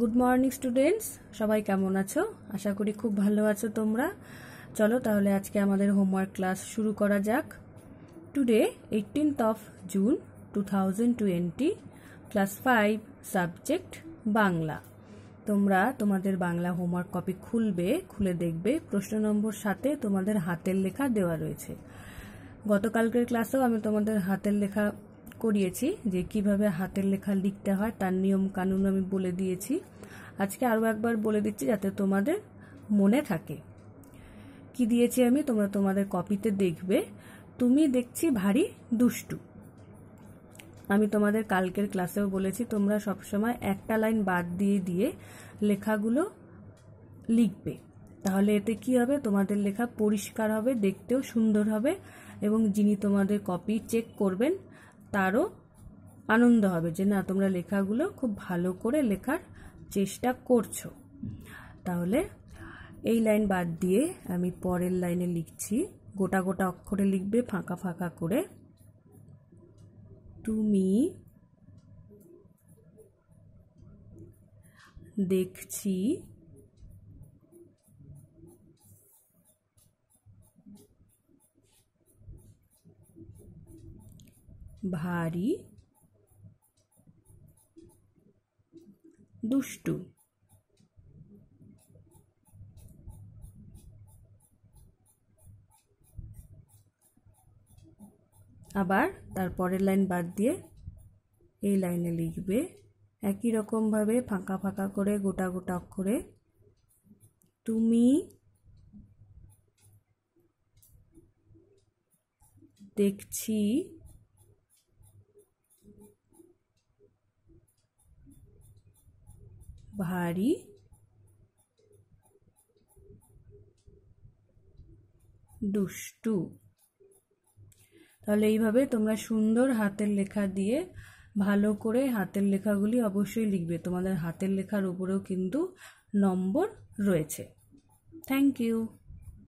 good morning students সবাই কেমন আছো আশা করি খুব ভালো আছো তোমরা চলো তাহলে আজকে আমাদের হোমওয়ার্ক ক্লাস শুরু করা যাক today eighteenth of June two thousand twenty class five subject Bangla তোমরা তোমাদের বাংলা হোমওয়ার্ক কপি খুলবে খুলে দেখবে প্রশ্ন নম্বর সাথে তোমাদের হাতের লেখা দেওয়া রয়েছে গতকালকের ক্লাসেও আমি তোমাদের হাতের লেখা করিয়েছি যে কিভাবে হাতের লেখা লিখতে হয় তার নিয়ম কানুন আমি বলে দিয়েছি আজকে আরও একবার বলে দিচ্ছি যাতে তোমাদের মনে থাকে কি দিয়েছি আমি তোমরা তোমাদের কপিতে দেখবে তুমি দেখছি ভারী দুষ্টু আমি তোমাদের কালকের ক্লাসেও বলেছি তোমরা সবসময় একটা লাইন বাদ দিয়ে দিয়ে লেখাগুলো লিখবে তাহলে এতে কি হবে তোমাদের লেখা পরিষ্কার হবে দেখতেও সুন্দর হবে এবং যিনি তোমাদের কপি চেক করবেন তারও আনন্দ হবে যে না তোমরা লেখাগুলো খুব ভালো করে লেখার চেষ্টা করছো তাহলে এই লাইন বাদ দিয়ে আমি পরের লাইনে লিখছি গোটা গোটা অক্ষরে লিখবে ফাঁকা ফাঁকা করে তুমি দেখছি ভারী দুষ্টু আবার তার পরের লাইন বাদ দিয়ে এই লাইনে লিখবে একই রকমভাবে ফাঁকা ফাঁকা করে গোটা গোটা অক্ষরে তুমি দেখছি ভারী দুষ্টু তাহলে এইভাবে তোমরা সুন্দর হাতের লেখা দিয়ে ভালো করে হাতের লেখাগুলি অবশ্যই লিখবে তোমাদের হাতের লেখার উপরেও কিন্তু নম্বর রয়েছে থ্যাংক ইউ